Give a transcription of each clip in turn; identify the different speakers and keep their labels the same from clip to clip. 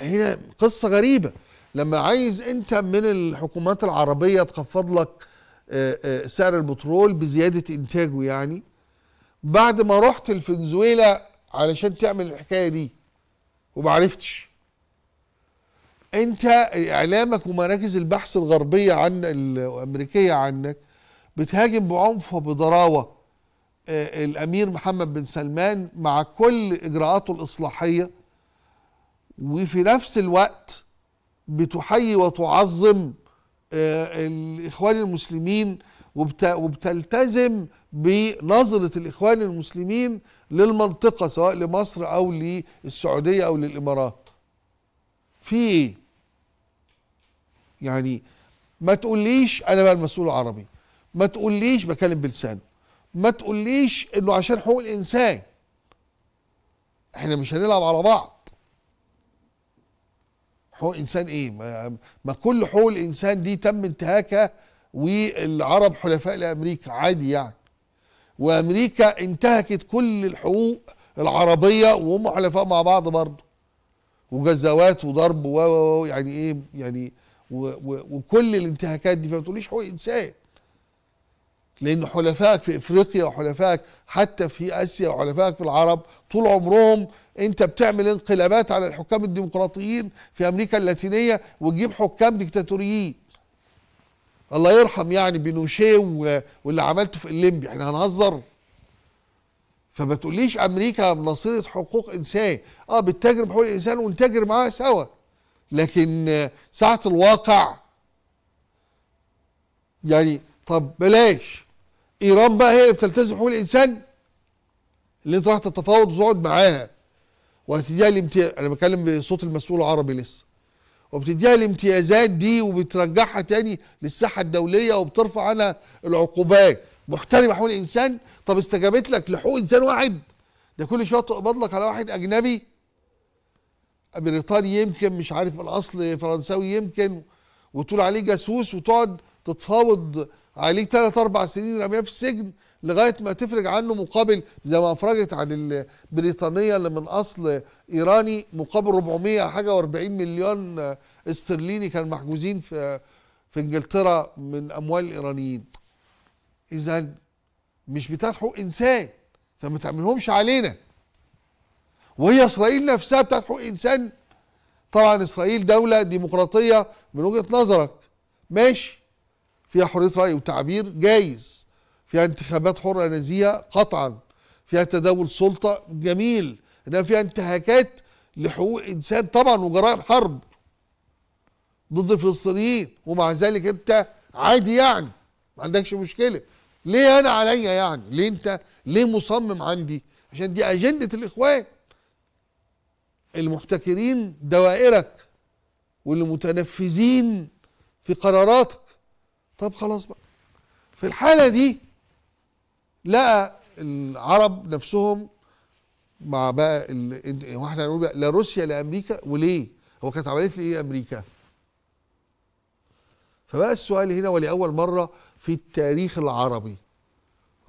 Speaker 1: هنا قصة غريبة لما عايز انت من الحكومات العربية تخفض لك آه، آه، سعر البترول بزيادة انتاجه يعني بعد ما رحت الفنزويلا علشان تعمل الحكاية دي ومعرفتش انت اعلامك ومراكز البحث الغربية عن الامريكية عنك بتهاجم بعنف وبضراوة آه، الامير محمد بن سلمان مع كل اجراءاته الاصلاحية وفي نفس الوقت بتحيي وتعظم آه، الإخوان المسلمين وبتلتزم بنظرة الإخوان المسلمين للمنطقة سواء لمصر أو للسعودية أو للإمارات في إيه؟ يعني ما تقوليش أنا بقى المسؤول العربي ما تقوليش بكلم بلسانه ما تقوليش إنه عشان حقوق الإنسان إحنا مش هنلعب على بعض حقوق انسان ايه ما, ما كل حقوق الانسان دي تم انتهاكها والعرب حلفاء لامريكا عادي يعني وامريكا انتهكت كل الحقوق العربيه وهم حلفاء مع بعض برضه وجزوات وضرب و يعني ايه يعني وكل الانتهاكات دي فما تقوليش حقوق انسان لان حلفائك في افريقيا وحلفائك حتى في اسيا وحلفائك في العرب طول عمرهم انت بتعمل انقلابات على الحكام الديمقراطيين في امريكا اللاتينيه وتجيب حكام ديكتاتوريين الله يرحم يعني بينوشيه واللي عملته في الليمبي احنا هنهزر فما تقوليش امريكا بنصيره حقوق انسان اه بتتاجر بحقوق الانسان ونتاجر معاها سوا لكن ساعه الواقع يعني طب بلاش ايران بقى هي اللي بتلتزم حقوق الانسان اللي انت راح تتفاوض وتقعد معاها وهتديها الامتياز انا بتكلم بصوت المسؤول العربي لسه وبتديها الامتيازات دي وبترجعها تاني للساحه الدوليه وبترفع عنها العقوبات محترمه حقوق الانسان طب استجابت لك لحقوق انسان واحد ده كل شويه تقبض لك على واحد اجنبي بريطاني يمكن مش عارف الاصل فرنساوي يمكن وتقول عليه جاسوس وتقعد تتفاوض عليه ثلاث اربع سنين رميها في السجن لغايه ما تفرج عنه مقابل زي ما افرجت عن البريطانيه اللي من اصل ايراني مقابل 400 حاجه و40 مليون استرليني كان محجوزين في في انجلترا من اموال الايرانيين. اذا مش بتاعت حقوق انسان فما تعملهمش علينا. وهي اسرائيل نفسها بتاعت حقوق انسان طبعا اسرائيل دوله ديمقراطيه من وجهه نظرك ماشي فيها حريه راي وتعبير جايز فيها انتخابات حره نزيهه قطعا فيها تداول سلطه جميل انها فيها انتهاكات لحقوق انسان طبعا وجرائم حرب ضد الفلسطينيين ومع ذلك انت عادي يعني ما عندكش مشكله ليه انا عليا يعني ليه انت ليه مصمم عندي عشان دي اجنده الاخوان المحتكرين دوائرك واللي متنفذين في قراراتك طب خلاص بقى في الحالة دي لقى العرب نفسهم مع بقى ال... واحنا هنقول لا روسيا لا امريكا وليه؟ هو كانت عملت ايه امريكا؟ فبقى السؤال هنا ولاول مره في التاريخ العربي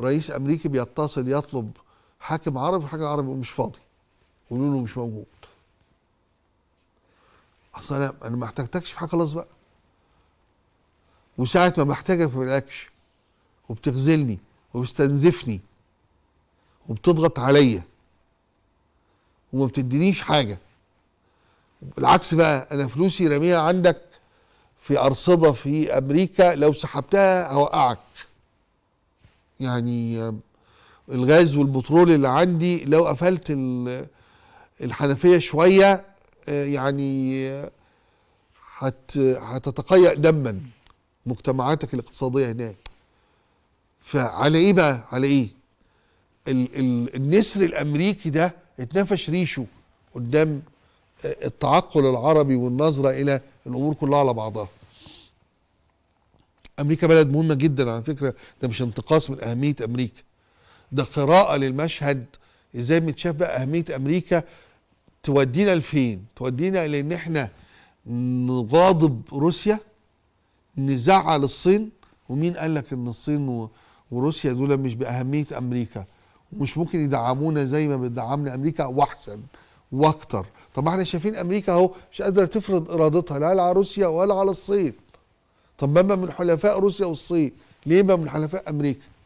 Speaker 1: رئيس امريكي بيتصل يطلب حاكم عربي حاكم عربي مش فاضي يقولوا له مش موجود اصل انا ما احتاجتكش في حاجه خلاص بقى وساعة ما بحتاجك ما بلاقكش وبتغزلني وبتستنزفني وبتضغط عليا وما بتدينيش حاجة العكس بقى أنا فلوسي رميها عندك في أرصدة في أمريكا لو سحبتها هوقعك يعني الغاز والبترول اللي عندي لو قفلت الحنفية شوية آه، يعني آه، هتتقيأ دما مجتمعاتك الاقتصاديه هناك فعلى ايه بقى على ايه ال ال النسر الامريكي ده اتنفش ريشه قدام آه، التعقل العربي والنظره الى الامور كلها على بعضها امريكا بلد مهمه جدا على فكره ده مش انتقاص من اهميه امريكا ده قراءه للمشهد ازاي متشاف بقى اهميه امريكا تودينا لفين تودينا الى ان احنا نغاضب روسيا نزعل الصين ومين قال لك ان الصين وروسيا دول مش باهميه امريكا ومش ممكن يدعمونا زي ما بتدعمنا امريكا واحسن واكتر طب ما احنا شايفين امريكا اهو مش قادره تفرض ارادتها لا على روسيا ولا على الصين طب ما من حلفاء روسيا والصين ليه ما من حلفاء امريكا